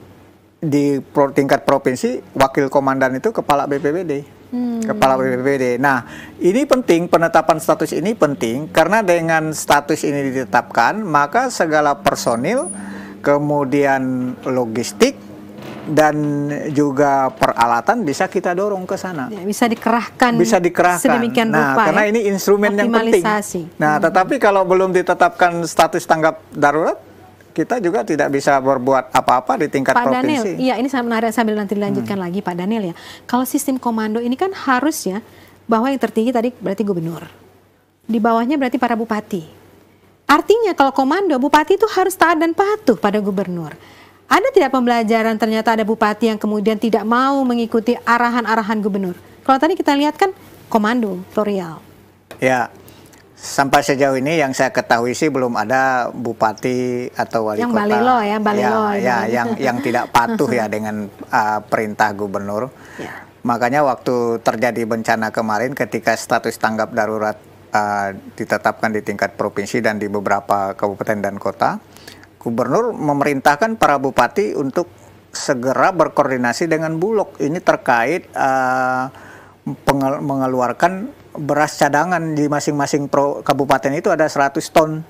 di tingkat provinsi wakil komandan itu kepala BPBD hmm. kepala BPBD. Nah, ini penting penetapan status ini penting karena dengan status ini ditetapkan, maka segala personil, kemudian logistik dan juga peralatan bisa kita dorong ke sana. Ya, bisa dikerahkan. Bisa dikerahkan. Sedemikian nah, rupa. karena ya? ini instrumen yang penting. Nah, hmm. tetapi kalau belum ditetapkan status tanggap darurat, kita juga tidak bisa berbuat apa-apa di tingkat Pak provinsi. Pak Daniel, iya ini sangat menarik sambil nanti dilanjutkan hmm. lagi Pak Daniel ya. Kalau sistem komando ini kan harusnya bahwa yang tertinggi tadi berarti gubernur. Di bawahnya berarti para bupati. Artinya kalau komando bupati itu harus taat dan patuh pada gubernur. Ada tidak pembelajaran ternyata ada bupati yang kemudian tidak mau mengikuti arahan-arahan gubernur. Kalau tadi kita lihat kan komando, Florial. Ya, sampai sejauh ini yang saya ketahui sih belum ada bupati atau wali yang kota balilo ya, ya balilo ya, ya yang yang tidak patuh ya dengan uh, *laughs* perintah gubernur ya. makanya waktu terjadi bencana kemarin ketika status tanggap darurat uh, ditetapkan di tingkat provinsi dan di beberapa kabupaten dan kota gubernur memerintahkan para bupati untuk segera berkoordinasi dengan bulog ini terkait uh, mengeluarkan beras cadangan di masing-masing kabupaten itu ada 100 ton.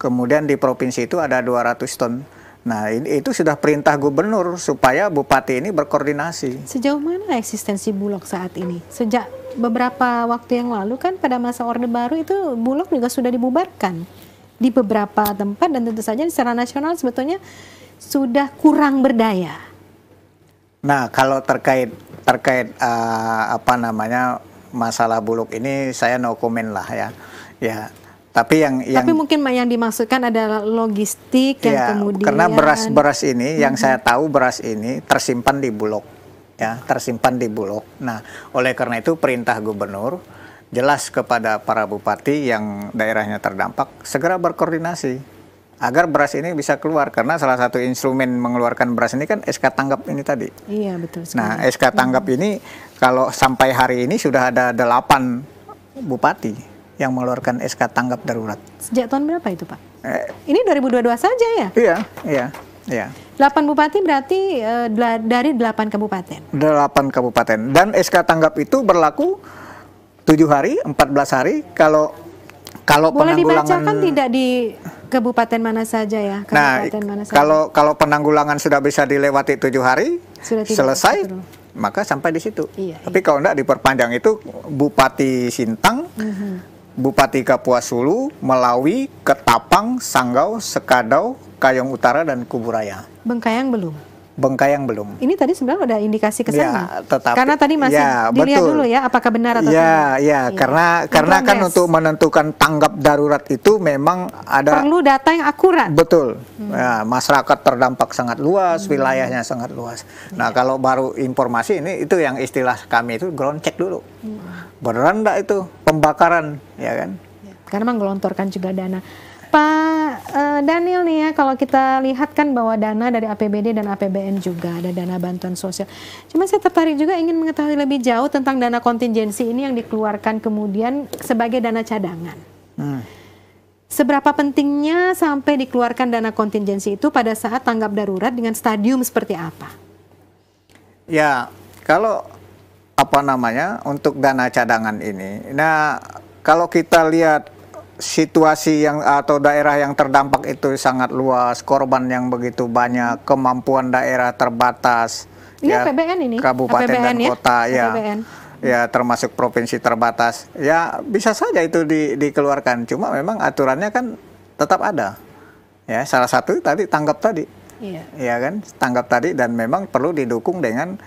Kemudian di provinsi itu ada 200 ton. Nah, ini itu sudah perintah gubernur supaya bupati ini berkoordinasi. Sejauh mana eksistensi Bulog saat ini? Sejak beberapa waktu yang lalu kan pada masa Orde Baru itu Bulog juga sudah dibubarkan di beberapa tempat dan tentu saja secara nasional sebetulnya sudah kurang berdaya Nah, kalau terkait terkait uh, apa namanya masalah buluk ini saya no comment lah ya. Ya. Tapi yang Tapi yang mungkin yang dimaksudkan adalah logistik yang ya, kemudian karena beras-beras ini yang hmm. saya tahu beras ini tersimpan di bulog ya, tersimpan di bulog. Nah, oleh karena itu perintah gubernur jelas kepada para bupati yang daerahnya terdampak segera berkoordinasi agar beras ini bisa keluar karena salah satu instrumen mengeluarkan beras ini kan SK tanggap ini tadi. Iya betul. Sekali. Nah SK tanggap hmm. ini kalau sampai hari ini sudah ada delapan bupati yang mengeluarkan SK tanggap darurat. Sejak tahun berapa itu pak? Eh, ini 2022 saja ya? Iya iya iya. Delapan bupati berarti e, dari delapan kabupaten. Delapan kabupaten dan SK tanggap itu berlaku tujuh hari, empat belas hari kalau kalau boleh dibacakan tidak di kabupaten mana saja ya? Nah, kabupaten nah, mana saja? kalau kalau penanggulangan sudah bisa dilewati tujuh hari, sudah selesai, maka sampai di situ. Iya, Tapi iya. kalau tidak diperpanjang itu Bupati Sintang, mm -hmm. Bupati Kapuasulu, Melawi, Ketapang, Sanggau, Sekadau, Kayong Utara dan Kuburaya. Bengkayang belum? Bengkayang belum. Ini tadi sebenarnya ada indikasi ke Ya, tetap. karena tadi masih ya, dilihat betul. dulu ya apakah benar atau ya, tidak. Ya, ya, karena ya. karena kan untuk menentukan tanggap darurat itu memang ada perlu data yang akurat. Betul. Hmm. Ya, masyarakat terdampak sangat luas, hmm. wilayahnya sangat luas. Nah, ya. kalau baru informasi ini itu yang istilah kami itu ground check dulu. Hmm. Beneran enggak itu pembakaran, ya kan? Ya, karena menggelontorkan juga dana. Pak uh, Daniel nih ya, kalau kita lihat kan bahwa dana dari APBD dan APBN juga ada dana bantuan sosial. Cuma saya tertarik juga ingin mengetahui lebih jauh tentang dana kontingensi ini yang dikeluarkan kemudian sebagai dana cadangan. Hmm. Seberapa pentingnya sampai dikeluarkan dana kontingensi itu pada saat tanggap darurat dengan stadium seperti apa? Ya, kalau apa namanya untuk dana cadangan ini, nah kalau kita lihat situasi yang atau daerah yang terdampak itu sangat luas, korban yang begitu banyak, kemampuan daerah terbatas. Ini iya, ya, PBN ini. Kabupaten APBN, dan ya? kota ya. Ya, termasuk provinsi terbatas. Ya, bisa saja itu di, dikeluarkan. Cuma memang aturannya kan tetap ada. Ya, salah satu tadi tanggap tadi. Iya. Ya kan, tanggap tadi dan memang perlu didukung dengan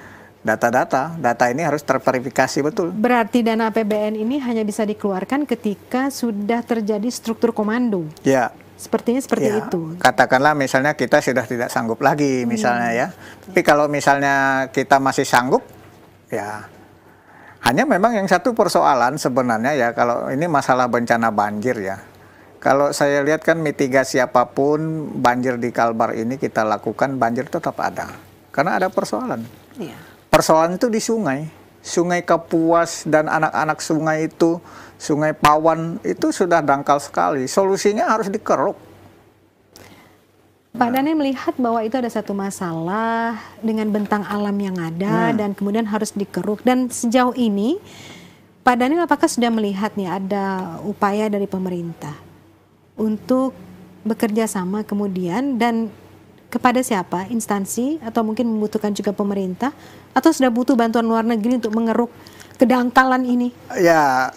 data-data. Data ini harus terverifikasi betul. Berarti dana APBN ini hanya bisa dikeluarkan ketika sudah terjadi struktur komando. Ya. Sepertinya seperti ya. itu. Katakanlah misalnya kita sudah tidak sanggup lagi hmm. misalnya hmm. ya. Tapi kalau misalnya kita masih sanggup, ya hanya memang yang satu persoalan sebenarnya ya kalau ini masalah bencana banjir ya. Kalau saya lihat kan mitigasi apapun banjir di Kalbar ini kita lakukan banjir tetap ada karena ada persoalan. Iya persoalan itu di sungai. Sungai Kapuas dan anak-anak sungai itu, Sungai Pawan itu sudah dangkal sekali. Solusinya harus dikeruk. Pak Dane melihat bahwa itu ada satu masalah dengan bentang alam yang ada hmm. dan kemudian harus dikeruk. Dan sejauh ini, Pak Daniel apakah sudah melihat nih ada upaya dari pemerintah untuk bekerja sama kemudian dan kepada siapa instansi atau mungkin membutuhkan juga pemerintah atau sudah butuh bantuan luar negeri untuk mengeruk kedangkalan ini? Ya,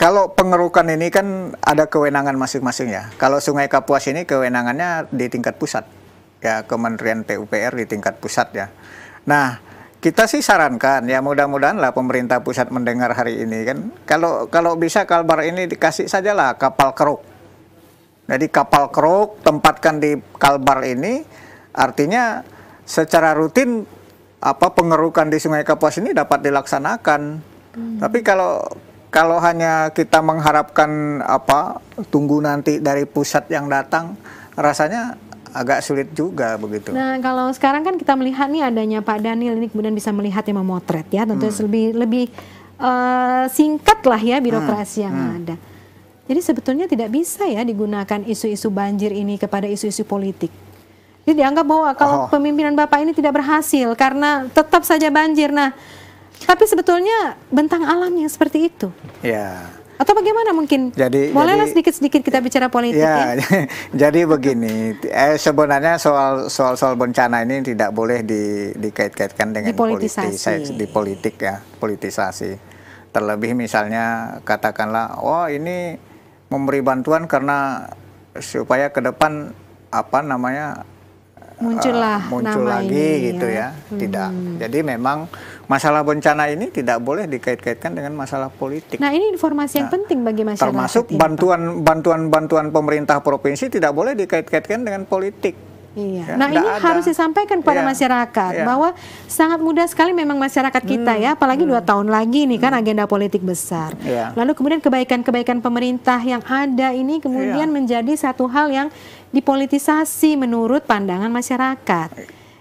kalau pengerukan ini kan ada kewenangan masing-masing ya. Kalau Sungai Kapuas ini kewenangannya di tingkat pusat. Ya, Kementerian PUPR di tingkat pusat ya. Nah, kita sih sarankan ya mudah-mudahan lah pemerintah pusat mendengar hari ini kan. Kalau kalau bisa Kalbar ini dikasih sajalah kapal keruk. Jadi kapal keruk tempatkan di Kalbar ini Artinya secara rutin apa pengerukan di Sungai Kapuas ini dapat dilaksanakan. Hmm. Tapi kalau kalau hanya kita mengharapkan apa tunggu nanti dari pusat yang datang rasanya agak sulit juga begitu. Nah, kalau sekarang kan kita melihat nih adanya Pak Daniel ini kemudian bisa melihat yang memotret ya, tentu hmm. lebih lebih uh, singkat lah ya birokrasi hmm. yang hmm. ada. Jadi sebetulnya tidak bisa ya digunakan isu-isu banjir ini kepada isu-isu politik. Jadi dianggap bahwa kalau oh. pemimpinan Bapak ini tidak berhasil karena tetap saja banjir. Nah, tapi sebetulnya bentang alamnya seperti itu. Ya. Atau bagaimana mungkin? Jadi bolehlah sedikit-sedikit kita bicara politik. Ya, ya. *laughs* jadi begini, eh, sebenarnya soal soal bencana ini tidak boleh di, dikait-kaitkan dengan politisasi, eh, di politik ya, politisasi. Terlebih misalnya katakanlah, oh ini memberi bantuan karena supaya ke depan apa namanya muncullah eh, uh, muncul nama lagi ini, gitu ya, ya. Hmm. tidak jadi memang masalah bencana ini tidak boleh dikait-kaitkan dengan masalah politik nah ini informasi yang nah, penting bagi masyarakat termasuk bantuan bantuan bantuan pemerintah provinsi tidak boleh dikait-kaitkan dengan politik Iya. Ya, nah ini ada. harus disampaikan kepada yeah. masyarakat yeah. bahwa sangat mudah sekali memang masyarakat kita hmm. ya, apalagi hmm. dua tahun lagi ini kan hmm. agenda politik besar. Yeah. Lalu kemudian kebaikan-kebaikan pemerintah yang ada ini kemudian yeah. menjadi satu hal yang dipolitisasi menurut pandangan masyarakat.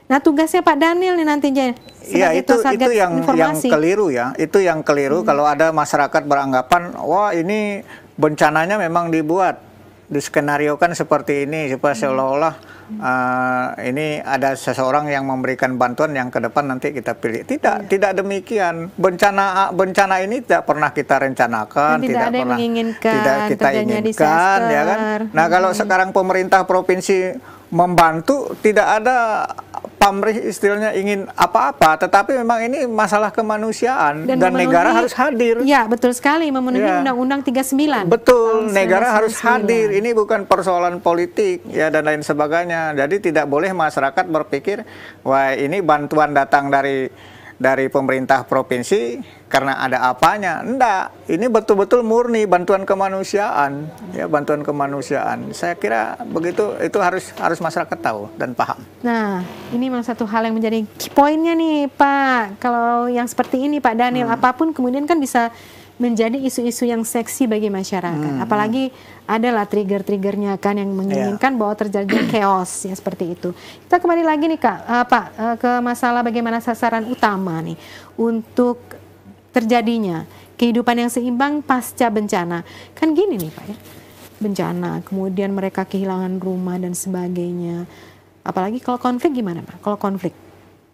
Nah tugasnya Pak Daniel nih nantinya Iya itu itu yang informasi. yang keliru ya itu yang keliru hmm. kalau ada masyarakat beranggapan wah ini bencananya memang dibuat diskenariokan seperti ini supaya hmm. seolah-olah uh, ini ada seseorang yang memberikan bantuan yang ke depan nanti kita pilih. Tidak, ya. tidak demikian. Bencana bencana ini tidak pernah kita rencanakan, tidak, tidak ada pernah menginginkan, tidak kita inginkan, ya kan. Nah, kalau hmm. sekarang pemerintah provinsi membantu, tidak ada pamrih istilahnya ingin apa-apa, tetapi memang ini masalah kemanusiaan dan, dan memenuhi, negara harus hadir. Ya, betul sekali memenuhi ya. Undang-Undang 39. Betul, negara harus hadir. Ini bukan persoalan politik ya dan lain sebagainya. Jadi tidak boleh masyarakat berpikir, wah ini bantuan datang dari dari pemerintah provinsi karena ada apanya enggak ini betul-betul murni bantuan kemanusiaan ya bantuan kemanusiaan saya kira begitu itu harus harus masyarakat tahu dan paham nah ini memang satu hal yang menjadi key pointnya nih Pak kalau yang seperti ini Pak Daniel hmm. apapun kemudian kan bisa menjadi isu-isu yang seksi bagi masyarakat. Hmm. Apalagi adalah trigger-triggernya kan yang menginginkan yeah. bahwa terjadi *clears throat* chaos ya seperti itu. Kita kembali lagi nih Kak, uh, Pak uh, ke masalah bagaimana sasaran utama nih untuk terjadinya kehidupan yang seimbang pasca bencana. Kan gini nih Pak ya. Bencana, kemudian mereka kehilangan rumah dan sebagainya. Apalagi kalau konflik gimana Pak? Kalau konflik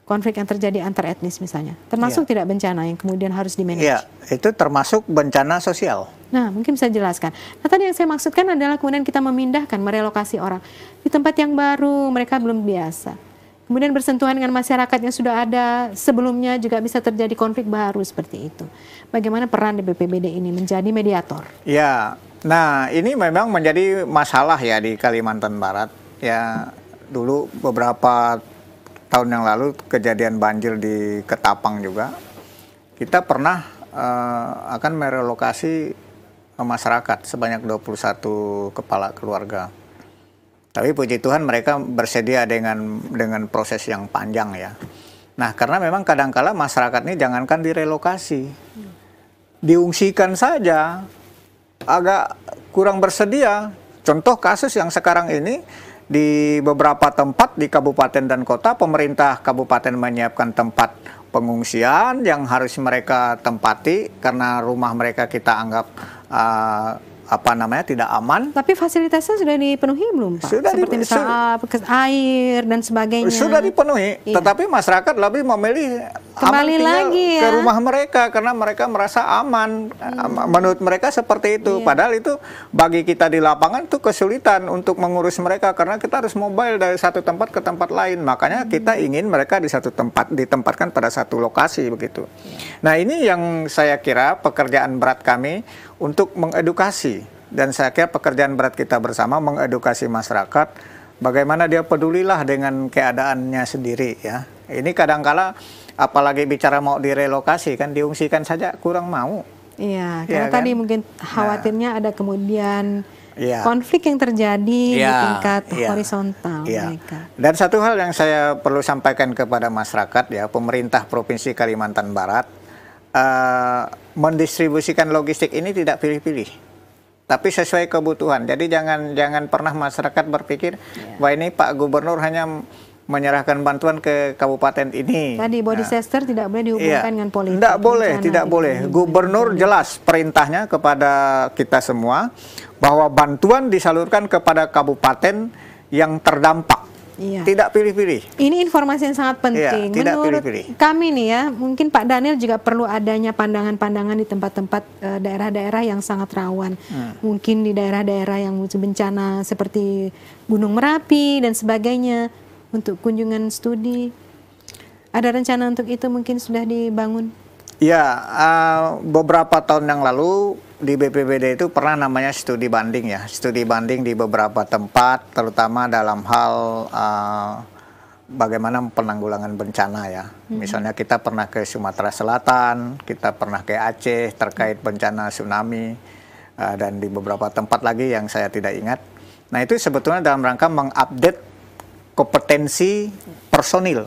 konflik yang terjadi antar etnis misalnya, termasuk ya. tidak bencana yang kemudian harus di manage. Iya, itu termasuk bencana sosial. Nah, mungkin bisa jelaskan. Nah, tadi yang saya maksudkan adalah kemudian kita memindahkan, merelokasi orang di tempat yang baru, mereka belum biasa. Kemudian bersentuhan dengan masyarakat yang sudah ada sebelumnya juga bisa terjadi konflik baru seperti itu. Bagaimana peran di BPBD ini menjadi mediator? Ya, nah ini memang menjadi masalah ya di Kalimantan Barat. Ya, dulu beberapa tahun yang lalu kejadian banjir di Ketapang juga, kita pernah uh, akan merelokasi masyarakat sebanyak 21 kepala keluarga. Tapi puji Tuhan mereka bersedia dengan dengan proses yang panjang ya. Nah karena memang kadangkala masyarakat ini jangankan direlokasi, diungsikan saja agak kurang bersedia. Contoh kasus yang sekarang ini di beberapa tempat di kabupaten dan kota pemerintah kabupaten menyiapkan tempat pengungsian yang harus mereka tempati karena rumah mereka kita anggap uh, apa namanya tidak aman. Tapi fasilitasnya sudah dipenuhi belum Pak? Sudah Seperti dipenuhi, misalnya ah, air dan sebagainya. Sudah dipenuhi, iya. tetapi masyarakat lebih memilih kembali lagi ya. ke rumah mereka karena mereka merasa aman. Hmm. Ah, menurut mereka seperti itu. Iya. Padahal itu bagi kita di lapangan itu kesulitan untuk mengurus mereka karena kita harus mobile dari satu tempat ke tempat lain. Makanya hmm. kita ingin mereka di satu tempat ditempatkan pada satu lokasi begitu. Iya. Nah, ini yang saya kira pekerjaan berat kami untuk mengedukasi dan saya kira pekerjaan berat kita bersama mengedukasi masyarakat bagaimana dia pedulilah dengan keadaannya sendiri ya. Ini kadangkala apalagi bicara mau direlokasi kan diungsikan saja kurang mau. Iya, iya karena ya, kan? tadi mungkin nah. khawatirnya nah. ada kemudian ya. konflik yang terjadi ya, di iya, tingkat ya, horizontal ya. mereka. Dan satu hal yang saya perlu sampaikan kepada masyarakat ya, pemerintah Provinsi Kalimantan Barat Eh, mendistribusikan logistik ini tidak pilih-pilih, tapi sesuai kebutuhan. Jadi jangan jangan pernah masyarakat berpikir, yeah. wah ini Pak Gubernur hanya menyerahkan bantuan ke kabupaten ini. Tadi body nah, tidak boleh dihubungkan yeah. dengan politik. Tidak boleh, tidak boleh. Iya. Gubernur iya. jelas perintahnya kepada kita semua bahwa bantuan disalurkan kepada kabupaten yang terdampak Iya. Tidak pilih-pilih. Ini informasi yang sangat iya, penting. Iya, tidak Menurut pilih-pilih. kami nih ya, mungkin Pak Daniel juga perlu adanya pandangan-pandangan di tempat-tempat e, daerah-daerah yang sangat rawan. Hmm. Mungkin di daerah-daerah yang bencana seperti Gunung Merapi dan sebagainya untuk kunjungan studi. Ada rencana untuk itu mungkin sudah dibangun? Ya, uh, beberapa tahun yang lalu di BPBD itu pernah namanya studi banding ya, studi banding di beberapa tempat, terutama dalam hal uh, bagaimana penanggulangan bencana ya. Hmm. Misalnya kita pernah ke Sumatera Selatan, kita pernah ke Aceh terkait bencana tsunami, uh, dan di beberapa tempat lagi yang saya tidak ingat. Nah itu sebetulnya dalam rangka mengupdate kompetensi personil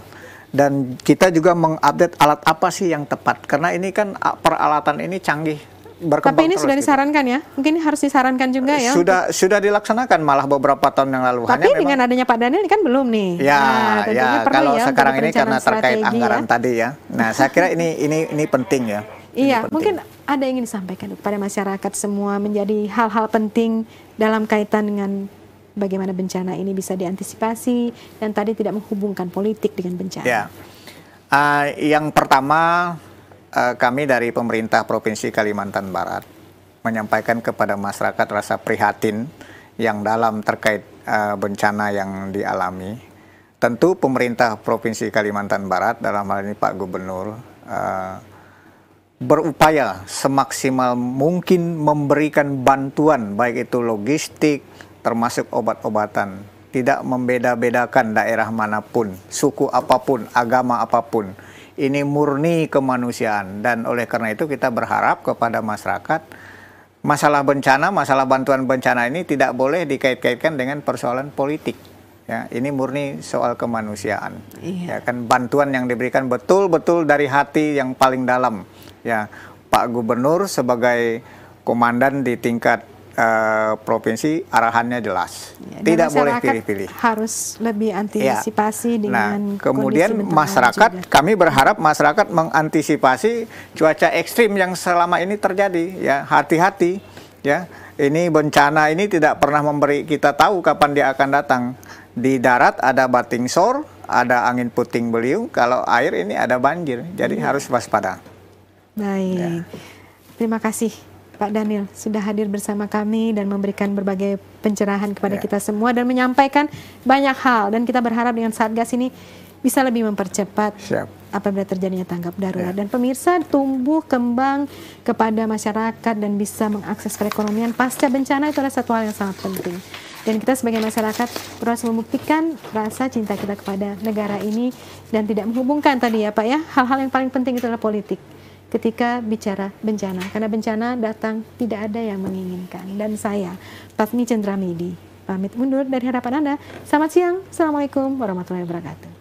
dan kita juga mengupdate alat apa sih yang tepat karena ini kan peralatan ini canggih berkembang. Tapi ini terus, sudah gitu. disarankan ya? Mungkin harus disarankan juga ya? Sudah untuk... sudah dilaksanakan malah beberapa tahun yang lalu. Tapi Hanya dengan adanya Pak Daniel ini kan belum nih. Ya, nah, ya kalau ya sekarang ini karena terkait anggaran ya. tadi ya. Nah, saya kira ini ini ini penting ya. iya, mungkin ada yang ingin disampaikan kepada masyarakat semua menjadi hal-hal penting dalam kaitan dengan bagaimana bencana ini bisa diantisipasi dan tadi tidak menghubungkan politik dengan bencana. Ya. Uh, yang pertama Eh, kami dari pemerintah Provinsi Kalimantan Barat menyampaikan kepada masyarakat rasa prihatin yang dalam terkait eh, bencana yang dialami. Tentu pemerintah Provinsi Kalimantan Barat dalam hal ini Pak Gubernur eh, berupaya semaksimal mungkin memberikan bantuan baik itu logistik termasuk obat-obatan tidak membeda-bedakan daerah manapun, suku apapun, agama apapun ini murni kemanusiaan dan oleh karena itu kita berharap kepada masyarakat masalah bencana, masalah bantuan bencana ini tidak boleh dikait-kaitkan dengan persoalan politik. Ya, ini murni soal kemanusiaan. Iya. Ya kan bantuan yang diberikan betul-betul dari hati yang paling dalam. Ya, Pak Gubernur sebagai komandan di tingkat Eh, provinsi arahannya jelas. Ya, Tidak boleh pilih-pilih. Harus lebih iya. antisipasi ya. dengan nah, kemudian masyarakat juga. kami berharap masyarakat mengantisipasi cuaca ekstrim yang selama ini terjadi ya hati-hati ya. Ini bencana ini tidak pernah memberi kita tahu kapan dia akan datang. Di darat ada bating sor, ada angin puting beliung, kalau air ini ada banjir. Jadi ya. harus waspada. Baik. Ya. Terima kasih Pak Daniel sudah hadir bersama kami dan memberikan berbagai pencerahan kepada ya. kita semua dan menyampaikan banyak hal dan kita berharap dengan Satgas ini bisa lebih mempercepat Siap. apabila terjadinya tanggap darurat ya. dan pemirsa tumbuh kembang kepada masyarakat dan bisa mengakses perekonomian pasca bencana itu adalah satu hal yang sangat penting dan kita sebagai masyarakat perlu harus membuktikan rasa cinta kita kepada negara ini dan tidak menghubungkan tadi ya Pak ya hal-hal yang paling penting itu adalah politik ketika bicara bencana karena bencana datang tidak ada yang menginginkan dan saya Patmi Midi pamit mundur dari harapan Anda. Selamat siang. Assalamualaikum warahmatullahi wabarakatuh.